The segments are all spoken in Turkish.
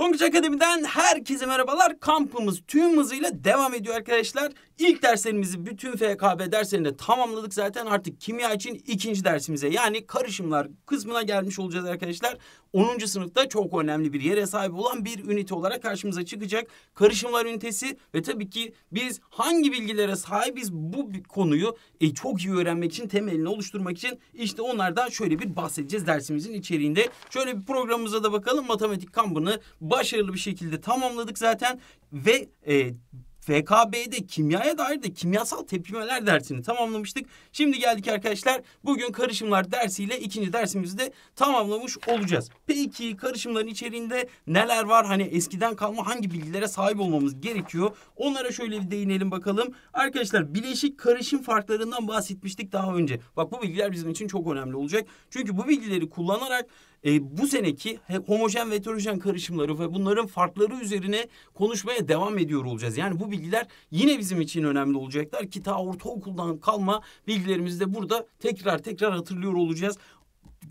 Tonguç Akademi'den herkese merhabalar. Kampımız tüm hızıyla devam ediyor arkadaşlar. İlk derslerimizi bütün FKB derslerinde tamamladık zaten. Artık kimya için ikinci dersimize yani karışımlar kısmına gelmiş olacağız arkadaşlar. 10. sınıfta çok önemli bir yere sahip olan bir ünite olarak karşımıza çıkacak. Karışımlar ünitesi ve tabii ki biz hangi bilgilere sahibiz bu konuyu e, çok iyi öğrenmek için temelini oluşturmak için işte onlardan şöyle bir bahsedeceğiz dersimizin içeriğinde. Şöyle bir programımıza da bakalım. Matematik kampını başarılı bir şekilde tamamladık zaten ve e, FKB'de kimyaya dair de kimyasal tepkimeler dersini tamamlamıştık. Şimdi geldik arkadaşlar bugün karışımlar dersiyle ikinci dersimizi de tamamlamış olacağız. Peki karışımların içeriğinde neler var? Hani eskiden kalma hangi bilgilere sahip olmamız gerekiyor? Onlara şöyle bir değinelim bakalım. Arkadaşlar bileşik karışım farklarından bahsetmiştik daha önce. Bak bu bilgiler bizim için çok önemli olacak. Çünkü bu bilgileri kullanarak e, bu seneki homojen ve heterojen karışımları ve bunların farkları üzerine konuşmaya devam ediyor olacağız. Yani bu bilgiler yine bizim için önemli olacaklar ki ta ortaokuldan kalma bilgilerimizi de burada tekrar tekrar hatırlıyor olacağız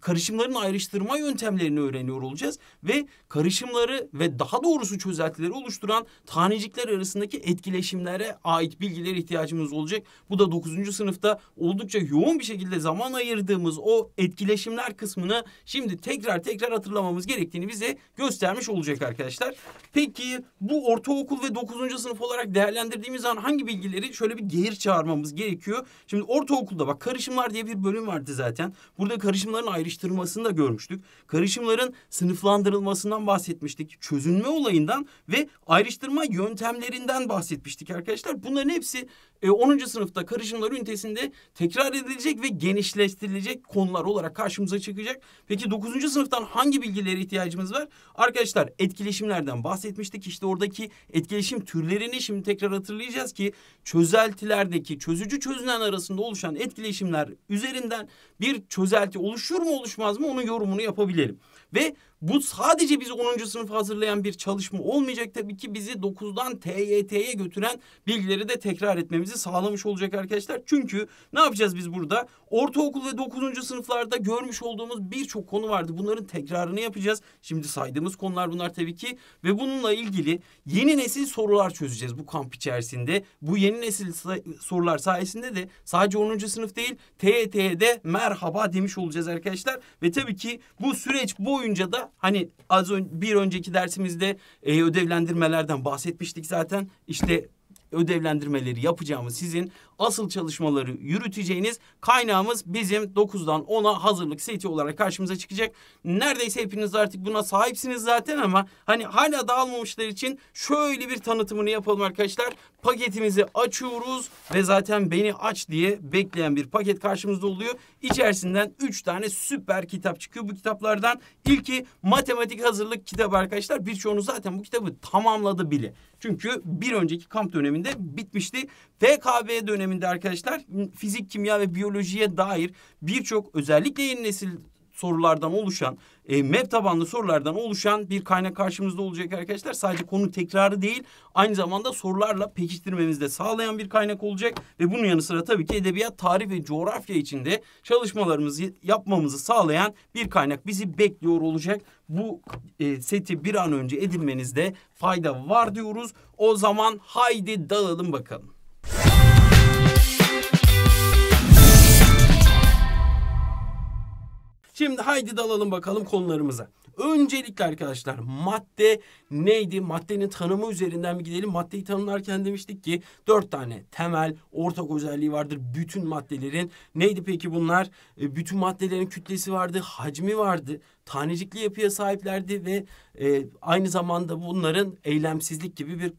karışımların ayrıştırma yöntemlerini öğreniyor olacağız ve karışımları ve daha doğrusu çözeltileri oluşturan tanecikler arasındaki etkileşimlere ait bilgilere ihtiyacımız olacak. Bu da 9. sınıfta oldukça yoğun bir şekilde zaman ayırdığımız o etkileşimler kısmını şimdi tekrar tekrar hatırlamamız gerektiğini bize göstermiş olacak arkadaşlar. Peki bu ortaokul ve 9. sınıf olarak değerlendirdiğimiz zaman hangi bilgileri şöyle bir geri çağırmamız gerekiyor? Şimdi ortaokulda bak karışımlar diye bir bölüm vardı zaten. Burada karışımların ayrı ayrıştırmasını da görmüştük. Karışımların sınıflandırılmasından bahsetmiştik. Çözünme olayından ve ayrıştırma yöntemlerinden bahsetmiştik arkadaşlar. Bunların hepsi e, 10. sınıfta karışımlar ünitesinde tekrar edilecek ve genişletilecek konular olarak karşımıza çıkacak. Peki 9. sınıftan hangi bilgilere ihtiyacımız var? Arkadaşlar etkileşimlerden bahsetmiştik. İşte oradaki etkileşim türlerini şimdi tekrar hatırlayacağız ki çözeltilerdeki çözücü çözünen arasında oluşan etkileşimler üzerinden bir çözelti oluşur mu oluşmaz mı onun yorumunu yapabilirim Ve bu sadece bizi 10. sınıf hazırlayan bir çalışma olmayacak tabii ki bizi 9'dan TYT'ye götüren bilgileri de tekrar etmemizi sağlamış olacak arkadaşlar. Çünkü ne yapacağız biz burada? Ortaokul ve 9. sınıflarda görmüş olduğumuz birçok konu vardı. Bunların tekrarını yapacağız. Şimdi saydığımız konular bunlar tabii ki ve bununla ilgili yeni nesil sorular çözeceğiz bu kamp içerisinde. Bu yeni nesil sorular sayesinde de sadece 10. sınıf değil TYT'ye de merhaba demiş olacağız arkadaşlar. Ve tabii ki bu süreç boyunca da hani az ön, bir önceki dersimizde e, ödevlendirmelerden bahsetmiştik zaten. İşte ödevlendirmeleri yapacağımız sizin asıl çalışmaları yürüteceğiniz kaynağımız bizim 9'dan 10'a hazırlık seti olarak karşımıza çıkacak. Neredeyse hepiniz artık buna sahipsiniz zaten ama hani hala dağılmamışlar için şöyle bir tanıtımını yapalım arkadaşlar paketimizi açıyoruz ve zaten beni aç diye bekleyen bir paket karşımızda oluyor. İçerisinden üç tane süper kitap çıkıyor bu kitaplardan. İlki matematik hazırlık kitabı arkadaşlar. Birçoğunuz zaten bu kitabı tamamladı bile. Çünkü bir önceki kamp döneminde bitmişti. FKB döneminde arkadaşlar fizik, kimya ve biyolojiye dair birçok özellikle yeni nesil sorulardan oluşan, e, map tabanlı sorulardan oluşan bir kaynak karşımızda olacak arkadaşlar. Sadece konu tekrarı değil, aynı zamanda sorularla pekiştirmemizi de sağlayan bir kaynak olacak. Ve bunun yanı sıra tabii ki edebiyat, tarih ve coğrafya içinde çalışmalarımızı yapmamızı sağlayan bir kaynak bizi bekliyor olacak. Bu e, seti bir an önce edinmenizde fayda var diyoruz. O zaman haydi dalalım bakalım. Şimdi haydi dalalım bakalım konularımıza. Öncelikle arkadaşlar madde neydi? Maddenin tanımı üzerinden bir gidelim. Maddeyi tanımlarken demiştik ki dört tane temel ortak özelliği vardır bütün maddelerin. Neydi peki bunlar? E, bütün maddelerin kütlesi vardı, hacmi vardı, tanecikli yapıya sahiplerdi ve e, aynı zamanda bunların eylemsizlik gibi bir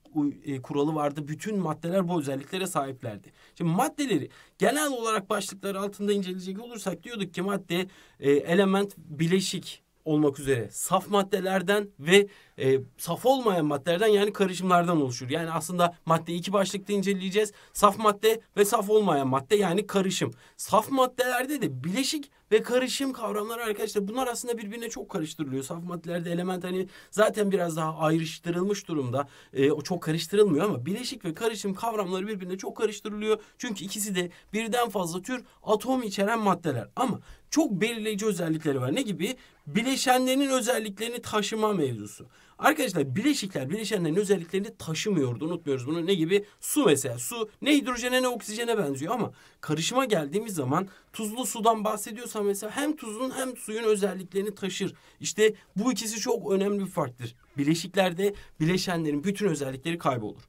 e, kuralı vardı. Bütün maddeler bu özelliklere sahiplerdi. Şimdi maddeleri genel olarak başlıklar altında inceleyecek olursak diyorduk ki madde e, element bileşik olmak üzere saf maddelerden ve e, saf olmayan maddelerden yani karışımlardan oluşur. Yani aslında madde iki başlıkta inceleyeceğiz. Saf madde ve saf olmayan madde yani karışım. Saf maddelerde de bileşik ve karışım kavramları arkadaşlar bunlar aslında birbirine çok karıştırılıyor. Saf maddelerde element hani zaten biraz daha ayrıştırılmış durumda. E, o çok karıştırılmıyor ama bileşik ve karışım kavramları birbirine çok karıştırılıyor. Çünkü ikisi de birden fazla tür atom içeren maddeler. Ama çok belirleyici özellikleri var. Ne gibi? bileşenlerin özelliklerini taşıma mevzusu. Arkadaşlar bileşikler bileşenlerin özelliklerini taşımıyordu. Unutmuyoruz bunu. Ne gibi? Su mesela. Su ne hidrojene ne oksijene benziyor ama karışıma geldiğimiz zaman tuzlu sudan bahsediyorsa mesela hem tuzun hem suyun özelliklerini taşır. İşte bu ikisi çok önemli bir farktır. Bileşiklerde bileşenlerin bütün özellikleri kaybolur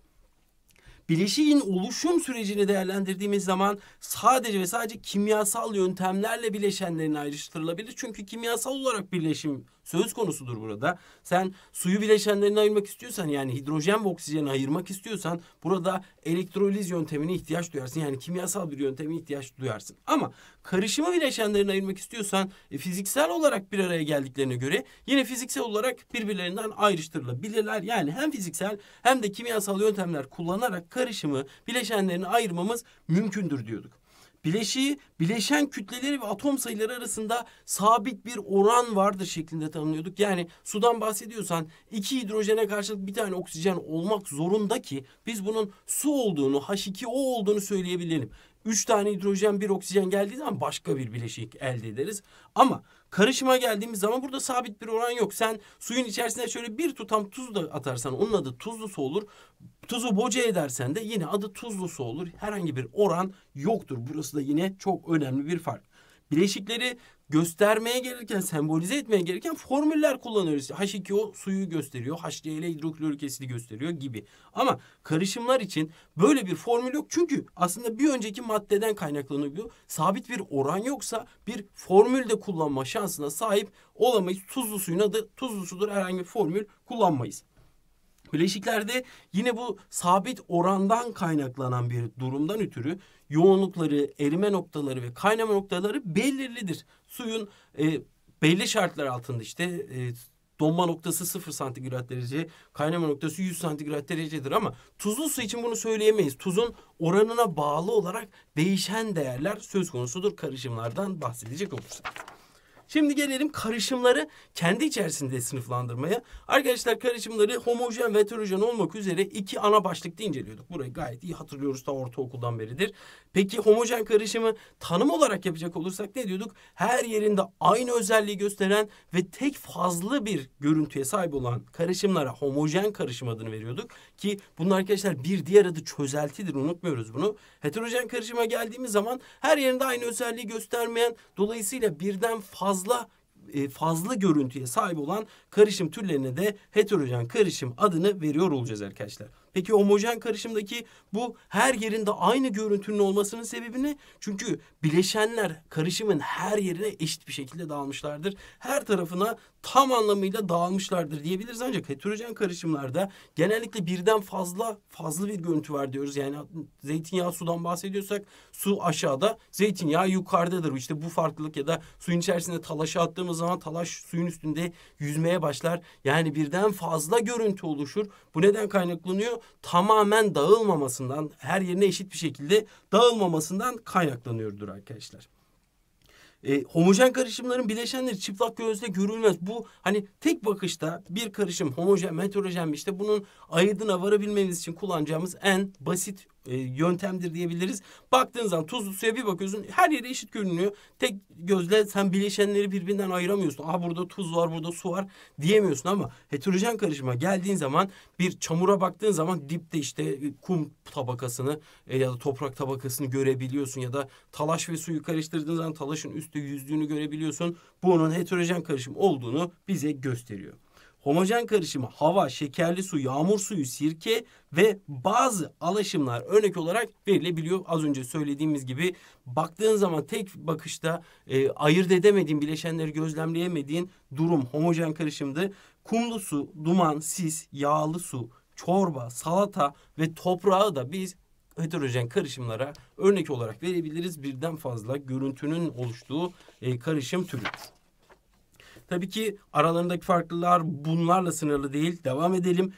bileşiğin oluşum sürecini değerlendirdiğimiz zaman sadece ve sadece kimyasal yöntemlerle bileşenlerin ayrıştırılabilir. Çünkü kimyasal olarak birleşim söz konusudur burada. Sen suyu bileşenlerine ayırmak istiyorsan yani hidrojen ve oksijeni ayırmak istiyorsan burada elektroliz yöntemine ihtiyaç duyarsın. Yani kimyasal bir yönteme ihtiyaç duyarsın. Ama karışımı bileşenlerine ayırmak istiyorsan e, fiziksel olarak bir araya geldiklerine göre yine fiziksel olarak birbirlerinden ayrıştırılabilirler. Yani hem fiziksel hem de kimyasal yöntemler kullanarak karışımı bileşenlerini ayırmamız mümkündür diyorduk bileşiği bileşen kütleleri ve atom sayıları arasında sabit bir oran vardır şeklinde tanımlıyorduk. Yani sudan bahsediyorsan iki hidrojene karşılık bir tane oksijen olmak zorunda ki biz bunun su olduğunu H2O olduğunu söyleyebilelim. Üç tane hidrojen bir oksijen geldiği zaman başka bir bileşik elde ederiz. Ama karışıma geldiğimiz zaman burada sabit bir oran yok. Sen suyun içerisine şöyle bir tutam tuz da atarsan onun adı tuzlu su olur. Tuzu boca edersen de yine adı tuzlu su olur. Herhangi bir oran yoktur. Burası da yine çok önemli bir fark. Bileşikleri göstermeye gelirken, sembolize etmeye gelirken formüller kullanıyoruz. H2O suyu gösteriyor, HCl hidroklorik asidi gösteriyor gibi. Ama karışımlar için böyle bir formül yok. Çünkü aslında bir önceki maddeden kaynaklanıyor. Sabit bir oran yoksa bir formül de kullanma şansına sahip olamayız. Tuzlu suyun adı tuzlu sudur. Herhangi bir formül kullanmayız. Bileşiklerde yine bu sabit orandan kaynaklanan bir durumdan ötürü yoğunlukları, erime noktaları ve kaynama noktaları belirlidir suyun e, belli şartlar altında işte e, donma noktası 0 santigrat derece, kaynama noktası 100 santigrat derecedir ama tuzlu su için bunu söyleyemeyiz. Tuzun oranına bağlı olarak değişen değerler söz konusudur karışımlardan bahsedecek olursak. Şimdi gelelim karışımları kendi içerisinde sınıflandırmaya. Arkadaşlar karışımları homojen ve heterojen olmak üzere iki ana başlıkta inceliyorduk. Burayı gayet iyi hatırlıyoruz da ortaokuldan beridir. Peki homojen karışımı tanım olarak yapacak olursak ne diyorduk? Her yerinde aynı özelliği gösteren ve tek fazla bir görüntüye sahip olan karışımlara homojen karışım adını veriyorduk. Ki bunun arkadaşlar bir diğer adı çözeltidir unutmuyoruz bunu. Heterojen karışıma geldiğimiz zaman her yerinde aynı özelliği göstermeyen dolayısıyla birden fazla fazla e, fazla görüntüye sahip olan karışım türlerine de heterojen karışım adını veriyor olacağız arkadaşlar. Peki homojen karışımdaki bu her yerinde aynı görüntünün olmasının sebebi ne? Çünkü bileşenler karışımın her yerine eşit bir şekilde dağılmışlardır. Her tarafına tam anlamıyla dağılmışlardır diyebiliriz. Ancak heterojen karışımlarda genellikle birden fazla fazla bir görüntü var diyoruz. Yani zeytinyağı sudan bahsediyorsak su aşağıda, zeytinyağı yukarıdadır. İşte bu farklılık ya da suyun içerisinde talaşa attığımız zaman talaş suyun üstünde yüzmeye başlar. Yani birden fazla görüntü oluşur. Bu neden kaynaklanıyor? tamamen dağılmamasından, her yerine eşit bir şekilde dağılmamasından kaynaklanıyordur arkadaşlar. E, homojen karışımların bileşenleri çıplak gözle görülmez. Bu hani tek bakışta bir karışım homojen, metrojen işte bunun ayırdına varabilmemiz için kullanacağımız en basit e, yöntemdir diyebiliriz. Baktığın zaman tuzlu suya bir bakıyorsun her yere eşit görünüyor. Tek gözle sen bileşenleri birbirinden ayıramıyorsun. Ah burada tuz var burada su var diyemiyorsun ama heterojen karışıma geldiğin zaman bir çamura baktığın zaman dipte işte kum tabakasını e, ya da toprak tabakasını görebiliyorsun ya da talaş ve suyu karıştırdığın zaman talaşın üstte yüzdüğünü görebiliyorsun. Bu onun heterojen karışım olduğunu bize gösteriyor homojen karışımı hava, şekerli su, yağmur suyu, sirke ve bazı alaşımlar örnek olarak verilebiliyor. Az önce söylediğimiz gibi baktığın zaman tek bakışta e, ayırt edemediğin, bileşenleri gözlemleyemediğin durum homojen karışımdı. Kumlu su, duman, sis, yağlı su, çorba, salata ve toprağı da biz heterojen karışımlara örnek olarak verebiliriz. Birden fazla görüntünün oluştuğu e, karışım türü. Tabii ki aralarındaki farklılıklar bunlarla sınırlı değil. Devam edelim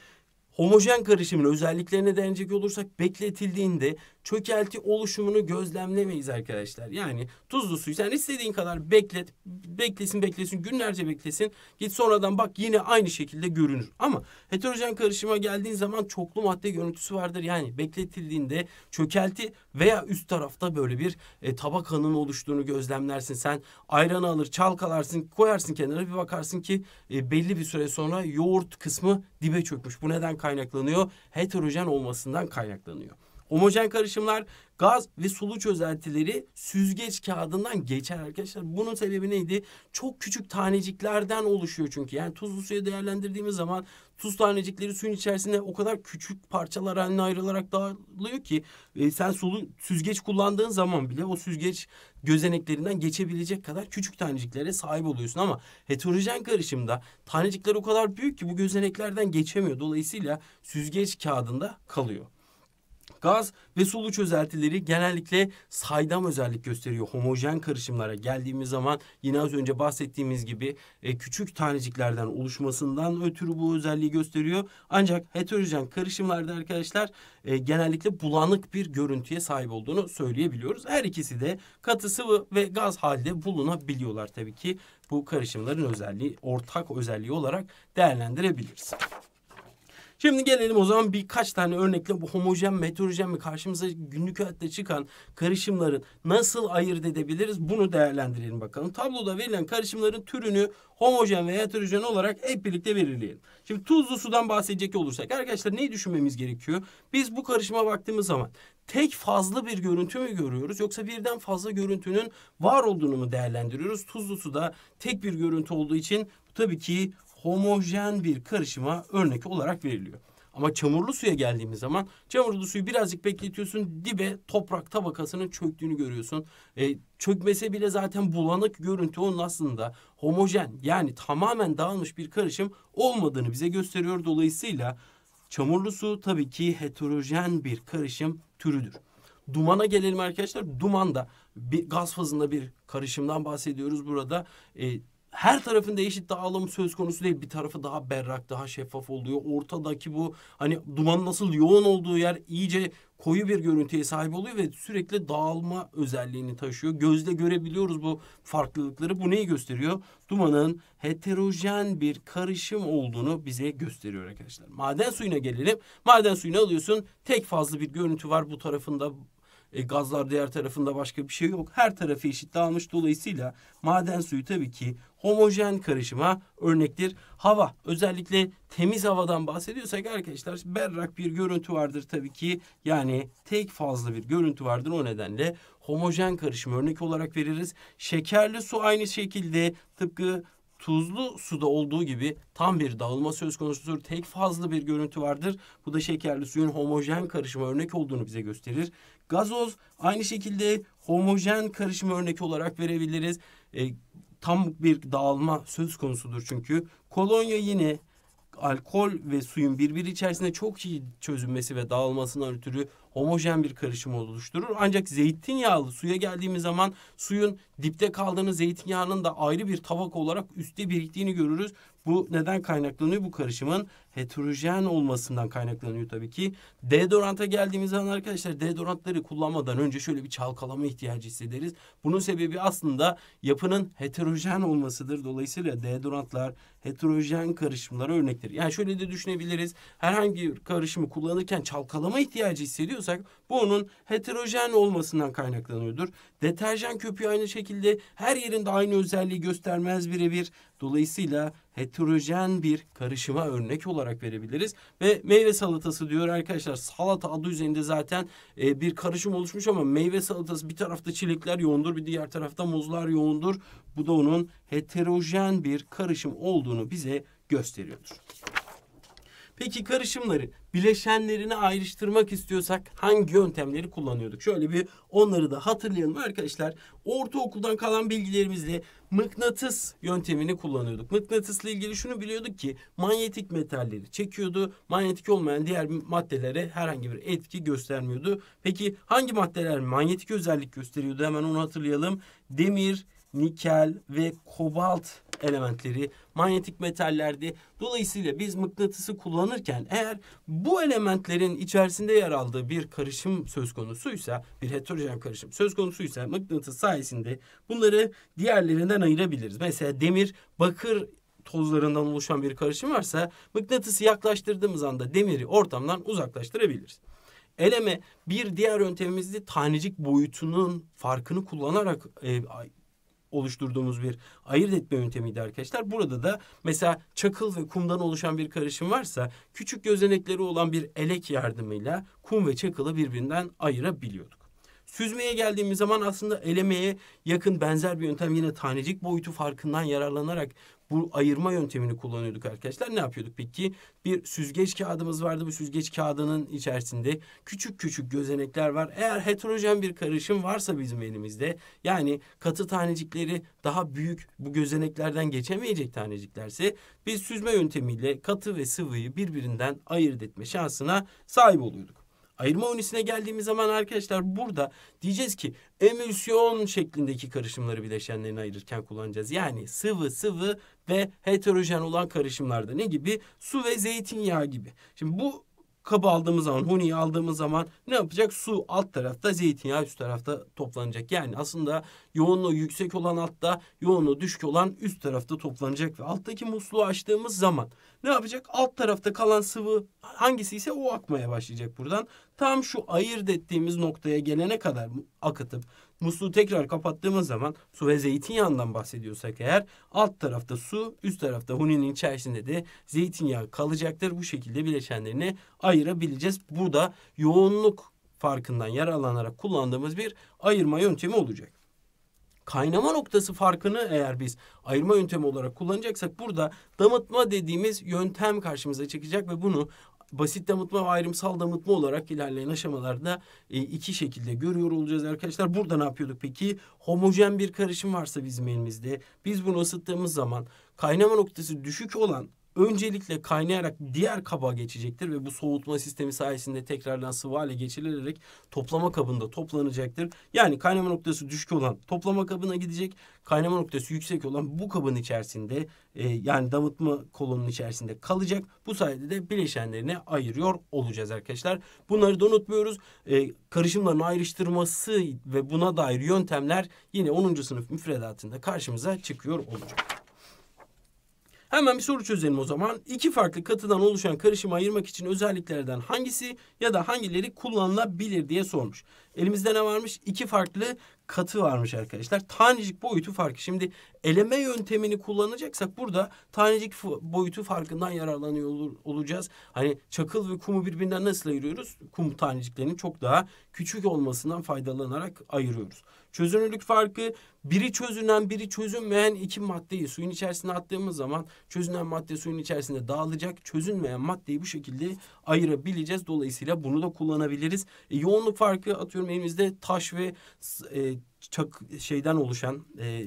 homojen karışımın özelliklerine denecek olursak bekletildiğinde çökelti oluşumunu gözlemlemeyiz arkadaşlar. Yani tuzlu suyu sen istediğin kadar beklet, beklesin beklesin günlerce beklesin git sonradan bak yine aynı şekilde görünür. Ama heterojen karışıma geldiğin zaman çoklu madde görüntüsü vardır. Yani bekletildiğinde çökelti veya üst tarafta böyle bir e, tabakanın oluştuğunu gözlemlersin. Sen ayranı alır çalkalarsın koyarsın kenara bir bakarsın ki e, belli bir süre sonra yoğurt kısmı dibe çökmüş. Bu neden kaynaklanıyor? Heterojen olmasından kaynaklanıyor. Homojen karışımlar gaz ve sulu çözeltileri süzgeç kağıdından geçer arkadaşlar. Bunun sebebi neydi? Çok küçük taneciklerden oluşuyor çünkü. Yani tuzlu suya değerlendirdiğimiz zaman tuz tanecikleri suyun içerisinde o kadar küçük parçalar haline ayrılarak dağılıyor ki e, sen sulu süzgeç kullandığın zaman bile o süzgeç gözeneklerinden geçebilecek kadar küçük taneciklere sahip oluyorsun ama heterojen karışımda tanecikler o kadar büyük ki bu gözeneklerden geçemiyor. Dolayısıyla süzgeç kağıdında kalıyor. Gaz ve sulu çözeltileri genellikle saydam özellik gösteriyor. Homojen karışımlara geldiğimiz zaman yine az önce bahsettiğimiz gibi e, küçük taneciklerden oluşmasından ötürü bu özelliği gösteriyor. Ancak heterojen karışımlarda arkadaşlar e, genellikle bulanık bir görüntüye sahip olduğunu söyleyebiliyoruz. Her ikisi de katı sıvı ve gaz halde bulunabiliyorlar tabii ki. Bu karışımların özelliği ortak özelliği olarak değerlendirebiliriz. Şimdi gelelim o zaman birkaç tane örnekle bu homojen mi heterojen mi karşımıza günlük hayatta çıkan karışımların nasıl ayırt edebiliriz bunu değerlendirelim bakalım. Tabloda verilen karışımların türünü homojen ve heterojen olarak hep birlikte belirleyelim. Şimdi tuzlu sudan bahsedecek olursak arkadaşlar neyi düşünmemiz gerekiyor? Biz bu karışıma baktığımız zaman tek fazla bir görüntü mü görüyoruz yoksa birden fazla görüntünün var olduğunu mu değerlendiriyoruz? Tuzlu suda tek bir görüntü olduğu için tabii ki homojen bir karışıma örnek olarak veriliyor. Ama çamurlu suya geldiğimiz zaman çamurlu suyu birazcık bekletiyorsun dibe toprak tabakasının çöktüğünü görüyorsun. E, çökmese bile zaten bulanık görüntü onun aslında homojen yani tamamen dağılmış bir karışım olmadığını bize gösteriyor. Dolayısıyla çamurlu su tabii ki heterojen bir karışım türüdür. Dumana gelelim arkadaşlar. Duman da bir gaz fazında bir karışımdan bahsediyoruz burada. E, her tarafında eşit dağılım söz konusu değil. Bir tarafı daha berrak, daha şeffaf oluyor. Ortadaki bu hani duman nasıl yoğun olduğu yer iyice koyu bir görüntüye sahip oluyor ve sürekli dağılma özelliğini taşıyor. Gözle görebiliyoruz bu farklılıkları. Bu neyi gösteriyor? Dumanın heterojen bir karışım olduğunu bize gösteriyor arkadaşlar. Maden suyuna gelelim. Maden suyunu alıyorsun. Tek fazla bir görüntü var bu tarafında e, gazlar diğer tarafında başka bir şey yok. Her tarafı eşit dağılmış. Dolayısıyla maden suyu tabii ki homojen karışıma örnektir. Hava özellikle temiz havadan bahsediyorsak arkadaşlar berrak bir görüntü vardır tabii ki. Yani tek fazla bir görüntü vardır o nedenle homojen karışım örnek olarak veririz. Şekerli su aynı şekilde tıpkı tuzlu suda olduğu gibi tam bir dağılma söz konusudur. Tek fazlı bir görüntü vardır. Bu da şekerli suyun homojen karışımı örnek olduğunu bize gösterir. Gazoz aynı şekilde homojen karışım örnek olarak verebiliriz. E, tam bir dağılma söz konusudur çünkü. Kolonya yine alkol ve suyun birbiri içerisinde çok iyi çözülmesi ve dağılmasından ötürü homojen bir karışım oluşturur. Ancak zeytinyağlı suya geldiğimiz zaman suyun dipte kaldığını zeytinyağının da ayrı bir tabak olarak üstte biriktiğini görürüz. Bu neden kaynaklanıyor? Bu karışımın heterojen olmasından kaynaklanıyor tabii ki. Deodoranta geldiğimiz zaman arkadaşlar deodorantları kullanmadan önce şöyle bir çalkalama ihtiyacı hissederiz. Bunun sebebi aslında yapının heterojen olmasıdır. Dolayısıyla deodorantlar heterojen karışımlara örnektir. Yani şöyle de düşünebiliriz. Herhangi bir karışımı kullanırken çalkalama ihtiyacı hissediyoruz düşünüyorsak bu onun heterojen olmasından kaynaklanıyordur. Deterjan köpüğü aynı şekilde her yerinde aynı özelliği göstermez birebir. Dolayısıyla heterojen bir karışıma örnek olarak verebiliriz. Ve meyve salatası diyor arkadaşlar. Salata adı üzerinde zaten e, bir karışım oluşmuş ama meyve salatası bir tarafta çilekler yoğundur bir diğer tarafta muzlar yoğundur. Bu da onun heterojen bir karışım olduğunu bize gösteriyordur. Peki karışımları bileşenlerini ayrıştırmak istiyorsak hangi yöntemleri kullanıyorduk? Şöyle bir onları da hatırlayalım arkadaşlar. Ortaokuldan kalan bilgilerimizle mıknatıs yöntemini kullanıyorduk. Mıknatısla ilgili şunu biliyorduk ki manyetik metalleri çekiyordu. Manyetik olmayan diğer maddelere herhangi bir etki göstermiyordu. Peki hangi maddeler manyetik özellik gösteriyordu? Hemen onu hatırlayalım. Demir, nikel ve kobalt elementleri manyetik metallerdi. Dolayısıyla biz mıknatısı kullanırken eğer bu elementlerin içerisinde yer aldığı bir karışım söz konusuysa, bir heterojen karışım söz konusuysa mıknatıs sayesinde bunları diğerlerinden ayırabiliriz. Mesela demir, bakır tozlarından oluşan bir karışım varsa mıknatısı yaklaştırdığımız anda demiri ortamdan uzaklaştırabiliriz. Eleme bir diğer yöntemimiz de tanecik boyutunun farkını kullanarak e, oluşturduğumuz bir ayırt etme yöntemiydi arkadaşlar. Burada da mesela çakıl ve kumdan oluşan bir karışım varsa küçük gözenekleri olan bir elek yardımıyla kum ve çakılı birbirinden ayırabiliyorduk. Süzmeye geldiğimiz zaman aslında elemeye yakın benzer bir yöntem yine tanecik boyutu farkından yararlanarak bu ayırma yöntemini kullanıyorduk arkadaşlar. Ne yapıyorduk peki? Bir süzgeç kağıdımız vardı. Bu süzgeç kağıdının içerisinde küçük küçük gözenekler var. Eğer heterojen bir karışım varsa bizim elimizde yani katı tanecikleri daha büyük bu gözeneklerden geçemeyecek taneciklerse biz süzme yöntemiyle katı ve sıvıyı birbirinden ayırt etme şansına sahip oluyorduk. Ayırma ünitesine geldiğimiz zaman arkadaşlar burada diyeceğiz ki emülsiyon şeklindeki karışımları bileşenlerini ayırırken kullanacağız. Yani sıvı sıvı ve heterojen olan karışımlarda ne gibi? Su ve zeytinyağı gibi. Şimdi bu kabı aldığımız zaman, huniyi aldığımız zaman ne yapacak? Su alt tarafta, zeytinyağı üst tarafta toplanacak. Yani aslında yoğunluğu yüksek olan altta, yoğunluğu düşük olan üst tarafta toplanacak. Ve alttaki musluğu açtığımız zaman ne yapacak? Alt tarafta kalan sıvı hangisi ise o akmaya başlayacak buradan. Tam şu ayırt ettiğimiz noktaya gelene kadar akıtıp Musluğu tekrar kapattığımız zaman su ve zeytinyağından bahsediyorsak eğer alt tarafta su, üst tarafta huninin içerisinde de zeytinyağı kalacaktır. Bu şekilde bileşenlerini ayırabileceğiz. Bu da yoğunluk farkından yararlanarak kullandığımız bir ayırma yöntemi olacak kaynama noktası farkını eğer biz ayırma yöntemi olarak kullanacaksak burada damıtma dediğimiz yöntem karşımıza çıkacak ve bunu basit damıtma ve ayrımsal damıtma olarak ilerleyen aşamalarda e, iki şekilde görüyor olacağız arkadaşlar. Burada ne yapıyorduk peki? Homojen bir karışım varsa bizim elimizde biz bunu ısıttığımız zaman kaynama noktası düşük olan öncelikle kaynayarak diğer kaba geçecektir ve bu soğutma sistemi sayesinde tekrardan sıvı hale geçirilerek toplama kabında toplanacaktır. Yani kaynama noktası düşük olan toplama kabına gidecek, kaynama noktası yüksek olan bu kabın içerisinde e, yani damıtma kolonun içerisinde kalacak. Bu sayede de bileşenlerini ayırıyor olacağız arkadaşlar. Bunları da unutmuyoruz. E, karışımların ayrıştırması ve buna dair yöntemler yine 10. sınıf müfredatında karşımıza çıkıyor olacak. Hemen bir soru çözelim o zaman. İki farklı katıdan oluşan karışımı ayırmak için özelliklerden hangisi ya da hangileri kullanılabilir diye sormuş. Elimizde ne varmış? İki farklı katı varmış arkadaşlar. Tanecik boyutu farkı. Şimdi eleme yöntemini kullanacaksak burada tanecik boyutu farkından yararlanıyor olur, olacağız. Hani çakıl ve kumu birbirinden nasıl ayırıyoruz? Kum taneciklerinin çok daha küçük olmasından faydalanarak ayırıyoruz. Çözünürlük farkı biri çözünen biri çözünmeyen iki maddeyi suyun içerisine attığımız zaman çözünen madde suyun içerisinde dağılacak. Çözünmeyen maddeyi bu şekilde ayırabileceğiz. Dolayısıyla bunu da kullanabiliriz. E, yoğunluk farkı atıyorum elimizde taş ve e, çak, şeyden oluşan... E,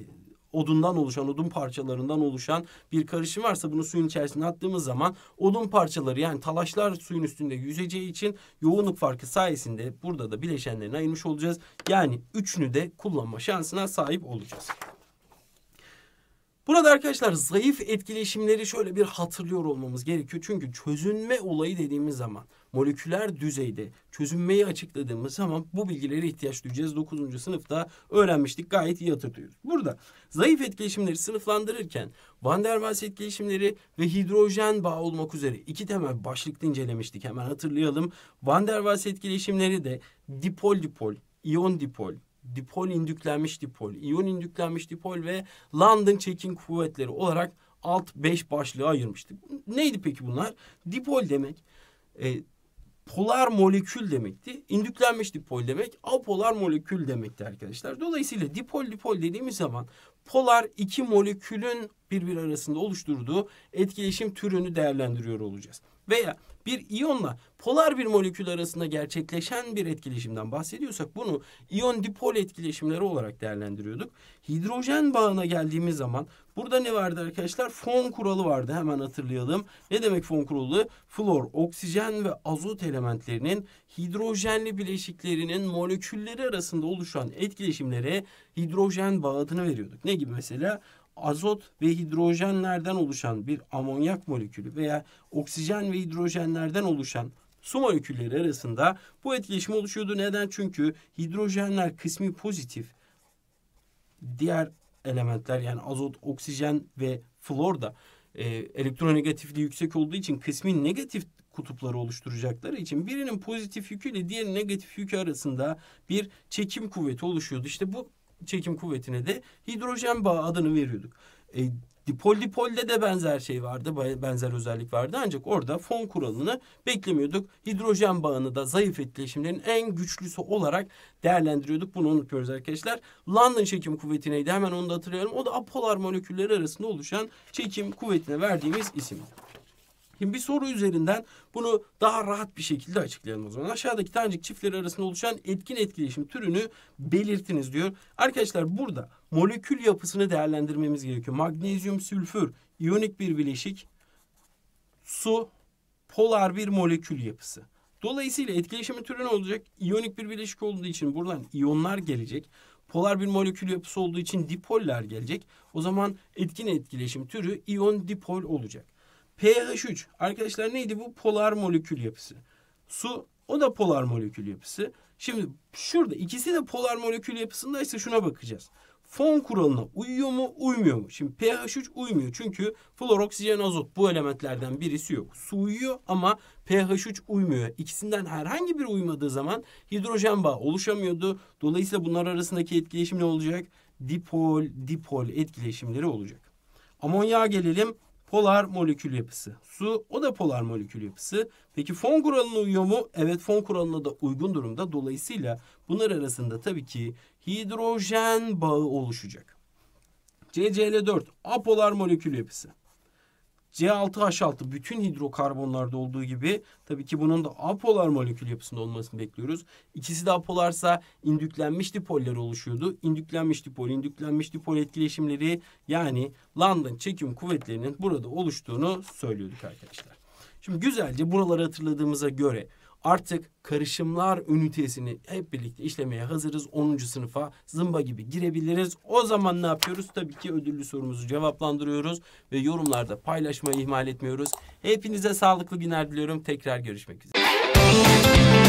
odundan oluşan, odun parçalarından oluşan bir karışım varsa bunu suyun içerisine attığımız zaman odun parçaları yani talaşlar suyun üstünde yüzeceği için yoğunluk farkı sayesinde burada da bileşenlerini ayırmış olacağız. Yani üçünü de kullanma şansına sahip olacağız. Burada arkadaşlar zayıf etkileşimleri şöyle bir hatırlıyor olmamız gerekiyor. Çünkü çözünme olayı dediğimiz zaman moleküler düzeyde çözünmeyi açıkladığımız zaman bu bilgilere ihtiyaç duyacağız. 9. sınıfta öğrenmiştik gayet iyi hatırlıyoruz. Burada zayıf etkileşimleri sınıflandırırken Van der Waals etkileşimleri ve hidrojen bağı olmak üzere iki temel başlıkta incelemiştik. Hemen hatırlayalım. Van der Waals etkileşimleri de dipol dipol, iyon dipol, dipol indüklenmiş dipol, iyon indüklenmiş dipol ve London çekim kuvvetleri olarak alt beş başlığı ayırmıştık. Neydi peki bunlar? Dipol demek e, polar molekül demekti. İndüklenmiş dipol demek apolar molekül demekti arkadaşlar. Dolayısıyla dipol dipol dediğimiz zaman polar iki molekülün birbiri arasında oluşturduğu etkileşim türünü değerlendiriyor olacağız. Veya bir iyonla polar bir molekül arasında gerçekleşen bir etkileşimden bahsediyorsak bunu iyon dipol etkileşimleri olarak değerlendiriyorduk. Hidrojen bağına geldiğimiz zaman Burada ne vardı arkadaşlar? Fon kuralı vardı hemen hatırlayalım. Ne demek fon kuralı? Flor, oksijen ve azot elementlerinin hidrojenli bileşiklerinin molekülleri arasında oluşan etkileşimlere hidrojen bağı adını veriyorduk. Ne gibi mesela? azot ve hidrojenlerden oluşan bir amonyak molekülü veya oksijen ve hidrojenlerden oluşan su molekülleri arasında bu etkileşim oluşuyordu. Neden? Çünkü hidrojenler kısmi pozitif, diğer elementler yani azot, oksijen ve flor da e, elektronegatifliği yüksek olduğu için kısmi negatif kutupları oluşturacakları için birinin pozitif yüküyle diğerinin negatif yükü arasında bir çekim kuvveti oluşuyordu. İşte bu çekim kuvvetine de hidrojen bağı adını veriyorduk. E, Dipol dipolde de benzer şey vardı, benzer özellik vardı. Ancak orada fon kuralını beklemiyorduk. Hidrojen bağını da zayıf etkileşimlerin en güçlüsü olarak değerlendiriyorduk. Bunu unutmuyoruz arkadaşlar. London çekim kuvveti neydi? Hemen onu da hatırlayalım. O da apolar molekülleri arasında oluşan çekim kuvvetine verdiğimiz isim. Şimdi bir soru üzerinden bunu daha rahat bir şekilde açıklayalım o zaman. Aşağıdaki tanecik çiftleri arasında oluşan etkin etkileşim türünü belirtiniz diyor. Arkadaşlar burada molekül yapısını değerlendirmemiz gerekiyor. Magnezyum sülfür iyonik bir bileşik su polar bir molekül yapısı. Dolayısıyla etkileşimin türü ne olacak? İyonik bir bileşik olduğu için buradan iyonlar gelecek. Polar bir molekül yapısı olduğu için dipoller gelecek. O zaman etkin etkileşim türü iyon dipol olacak pH3 arkadaşlar neydi bu? Polar molekül yapısı. Su o da polar molekül yapısı. Şimdi şurada ikisi de polar molekül yapısındaysa şuna bakacağız. Fon kuralına uyuyor mu uymuyor mu? Şimdi pH3 uymuyor çünkü floroksijen azot bu elementlerden birisi yok. Su uyuyor ama pH3 uymuyor. İkisinden herhangi biri uymadığı zaman hidrojen bağı oluşamıyordu. Dolayısıyla bunlar arasındaki etkileşim ne olacak? Dipol, dipol etkileşimleri olacak. amonya gelelim polar molekül yapısı. Su o da polar molekül yapısı. Peki fon kuralına uyuyor mu? Evet fon kuralına da uygun durumda. Dolayısıyla bunlar arasında tabii ki hidrojen bağı oluşacak. CCl4 apolar molekül yapısı. C6H6 bütün hidrokarbonlarda olduğu gibi tabii ki bunun da apolar molekül yapısında olmasını bekliyoruz. İkisi de apolarsa indüklenmiş dipoller oluşuyordu. İndüklenmiş dipol, indüklenmiş dipol etkileşimleri yani London çekim kuvvetlerinin burada oluştuğunu söylüyorduk arkadaşlar. Şimdi güzelce buraları hatırladığımıza göre artık karışımlar ünitesini hep birlikte işlemeye hazırız. 10. sınıfa zımba gibi girebiliriz. O zaman ne yapıyoruz? Tabii ki ödüllü sorumuzu cevaplandırıyoruz ve yorumlarda paylaşmayı ihmal etmiyoruz. Hepinize sağlıklı günler diliyorum. Tekrar görüşmek üzere.